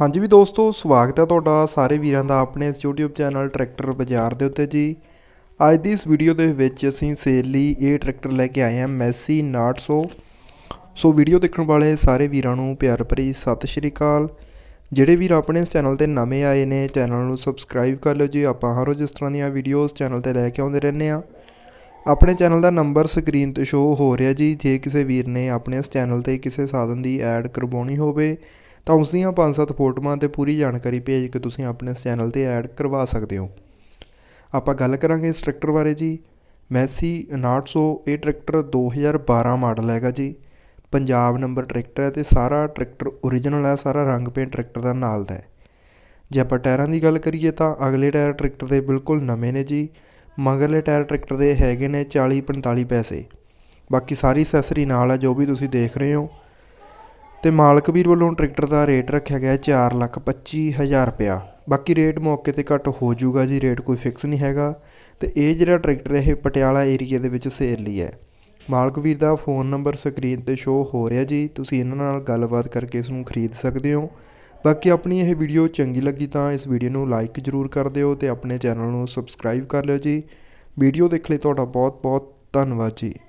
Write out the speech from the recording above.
ਹਾਂਜੀ ਵੀ ਦੋਸਤੋ ਸਵਾਗਤ ਹੈ ਤੁਹਾਡਾ ਸਾਰੇ ਵੀਰਾਂ ਦਾ ਆਪਣੇ ਇਸ YouTube ਚੈਨਲ ਟਰੈਕਟਰ ਬਾਜ਼ਾਰ ਦੇ ਉੱਤੇ ਜੀ ਅੱਜ ਦੀ ਇਸ ਵੀਡੀਓ ਦੇ ਵਿੱਚ ਅਸੀਂ ਸੇਲ ਲਈ ਇਹ ਟਰੈਕਟਰ ਲੈ ਕੇ ਆਏ ਹਾਂ ਮੈਸੀ 900 ਸੋ ਵੀਡੀਓ ਦੇਖਣ ਵਾਲੇ ਸਾਰੇ ਵੀਰਾਂ ਨੂੰ ਪਿਆਰ ਭਰੀ ਸਤਿ ਸ਼੍ਰੀ ਅਕਾਲ ਜਿਹੜੇ ਵੀਰ ਆਪਣੇ ਇਸ ਚੈਨਲ ਤੇ ਨਵੇਂ ਆਏ ਨੇ ਚੈਨਲ ਨੂੰ ਸਬਸਕ੍ਰਾਈਬ ਕਰ ਲਓ ਜੀ ਆਪਾਂ ਹਰ ਰੋਜ਼ ਇਸ ਤਰ੍ਹਾਂ ਦੀਆਂ ਵੀਡੀਓਜ਼ ਚੈਨਲ ਤੇ ਲੈ ਕੇ ਆਉਂਦੇ ਰਹਿੰਦੇ ਆ ਆਪਣੇ ਚੈਨਲ ਦਾ ਨੰਬਰ ਸਕਰੀਨ ਤੇ ਸ਼ੋ ਹੋ ਰਿਹਾ ਜੀ ਜੇ ਕਿਸੇ ਵੀਰ ਨੇ ਆਪਣੇ ਇਸ ਚੈਨਲ ਤੇ ਕਿਸੇ ਸਾਧਨ ਦੀ ਐਡ ਕਰਵਾਉਣੀ ਹੋਵੇ ਤਾਂ ਉਸ ਦੀਆਂ ਪੰਜ ਸੱਤ ਫੋਟੋਆਂ ਤੇ ਪੂਰੀ ਜਾਣਕਾਰੀ ਭੇਜ ਕੇ ਤੁਸੀਂ ਆਪਣੇ ਇਸ ਚੈਨਲ ਤੇ ਐਡ ਕਰਵਾ ਸਕਦੇ ਹੋ ਆਪਾਂ ਗੱਲ ਕਰਾਂਗੇ ਇਸ ਟਰੈਕਟਰ ਬਾਰੇ ਜੀ ਮੈਸੀ 900 ਇਹ ਟਰੈਕਟਰ 2012 ਮਾਡਲ ਹੈਗਾ ਜੀ ਪੰਜਾਬ ਨੰਬਰ ਟਰੈਕਟਰ ਹੈ ਤੇ ਸਾਰਾ ਟਰੈਕਟਰ origignal ਹੈ ਸਾਰਾ ਰੰਗ ਪੇਂਟ ਟਰੈਕਟਰ ਦਾ ਨਾਲ ਦਾ ਹੈ ਜੇ ਆਪਾਂ ਟਾਇਰਾਂ ਦੀ ਗੱਲ ਕਰੀਏ ਤਾਂ ਅਗਲੇ ਟਾਇਰ ਟਰੈਕਟਰ ਦੇ ਬਿਲਕੁਲ ਨਵੇਂ ਨੇ ਜੀ ਮਗਰਲੇ ਟਾਇਰ ਟਰੈਕਟਰ ਦੇ ਹੈਗੇ ਨੇ 40 45 ਪੈਸੇ ਬਾਕੀ ਸਾਰੀ ਅਸੈਸਰੀ ਨਾਲ ਆ ਜੋ ਵੀ ਤੁਸੀਂ ਦੇਖ ਰਹੇ ਹੋ ਤੇ ਮਾਲਕ ਵੀਰ ਵੱਲੋਂ ਟਰੈਕਟਰ ਦਾ ਰੇਟ ਰੱਖਿਆ ਗਿਆ 425000 ਰੁਪਿਆ ਬਾਕੀ ਰੇਟ ਮੌਕੇ ਤੇ ਘੱਟ ਹੋ ਜਾਊਗਾ ਜੀ ਰੇਟ ਕੋਈ ਫਿਕਸ ਨਹੀਂ ਹੈਗਾ ਤੇ ਇਹ ਜਿਹੜਾ ਟਰੈਕਟਰ ਇਹ ਪਟਿਆਲਾ ਏਰੀਆ ਦੇ ਵਿੱਚ ਸੇਲ ਲਈ ਹੈ ਮਾਲਕ ਵੀਰ ਦਾ ਫੋਨ ਨੰਬਰ ਸਕਰੀਨ ਤੇ ਸ਼ੋ ਹੋ ਰਿਹਾ ਜੀ ਤੁਸੀਂ ਇਹਨਾਂ ਨਾਲ ਗੱਲਬਾਤ ਕਰਕੇ ਇਸ ਨੂੰ ਖਰੀਦ ਸਕਦੇ ਹੋ ਬਾਕੀ ਆਪਣੀ ਇਹ ਵੀਡੀਓ ਚੰਗੀ ਲੱਗੀ ਤਾਂ ਇਸ ਵੀਡੀਓ ਨੂੰ ਲਾਈਕ ਜ਼ਰੂਰ ਕਰ ਦਿਓ ਤੇ ਆਪਣੇ ਚੈਨਲ ਨੂੰ ਸਬਸਕ੍ਰਾਈਬ ਕਰ ਲਿਓ ਜੀ ਵੀਡੀਓ ਦੇਖ ਲਈ ਤੁਹਾਡਾ ਬਹੁਤ ਬਹੁਤ ਧੰਨਵਾਦ ਜੀ